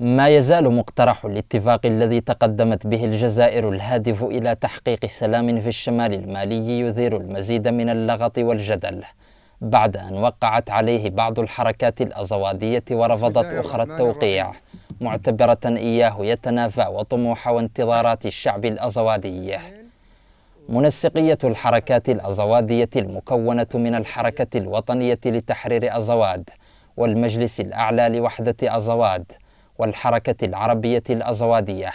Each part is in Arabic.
ما يزال مقترح الاتفاق الذي تقدمت به الجزائر الهادف إلى تحقيق سلام في الشمال المالي يثير المزيد من اللغط والجدل بعد أن وقعت عليه بعض الحركات الأزوادية ورفضت أخرى التوقيع معتبرة إياه يتنافى وطموح وانتظارات الشعب الأزوادي منسقية الحركات الأزوادية المكونة من الحركة الوطنية لتحرير أزواد والمجلس الأعلى لوحدة أزواد والحركة العربية الأزوادية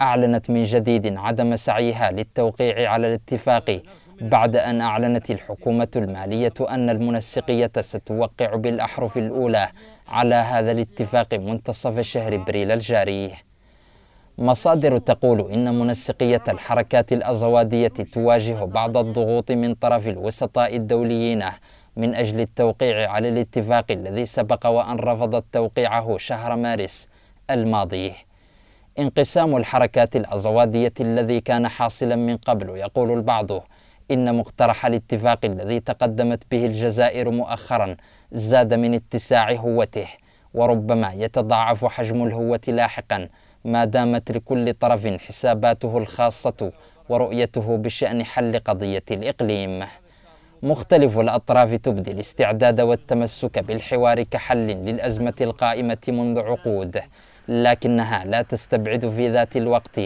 أعلنت من جديد عدم سعيها للتوقيع على الاتفاق بعد أن أعلنت الحكومة المالية أن المنسقية ستوقع بالأحرف الأولى على هذا الاتفاق منتصف شهر ابريل الجاري مصادر تقول إن منسقية الحركات الأزوادية تواجه بعض الضغوط من طرف الوسطاء الدوليين من أجل التوقيع على الاتفاق الذي سبق وأن رفضت توقيعه شهر مارس الماضي انقسام الحركات الأزوادية الذي كان حاصلا من قبل يقول البعض إن مقترح الاتفاق الذي تقدمت به الجزائر مؤخرا زاد من اتساع هوته وربما يتضاعف حجم الهوة لاحقا ما دامت لكل طرف حساباته الخاصة ورؤيته بشأن حل قضية الإقليم مختلف الأطراف تبدي الاستعداد والتمسك بالحوار كحل للأزمة القائمة منذ عقود لكنها لا تستبعد في ذات الوقت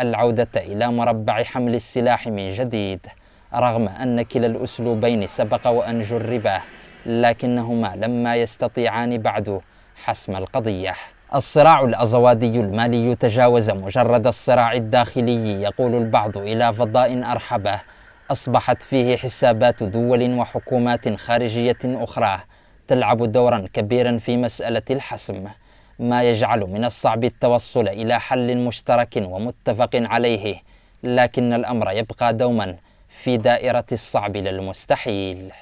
العودة إلى مربع حمل السلاح من جديد رغم أن كلا الأسلوبين سبق وأن جربا لكنهما لما يستطيعان بعد حسم القضية الصراع الأزوادي المالي تجاوز مجرد الصراع الداخلي يقول البعض إلى فضاء أرحبه أصبحت فيه حسابات دول وحكومات خارجية أخرى تلعب دورا كبيرا في مسألة الحسم ما يجعل من الصعب التوصل إلى حل مشترك ومتفق عليه لكن الأمر يبقى دوما في دائرة الصعب للمستحيل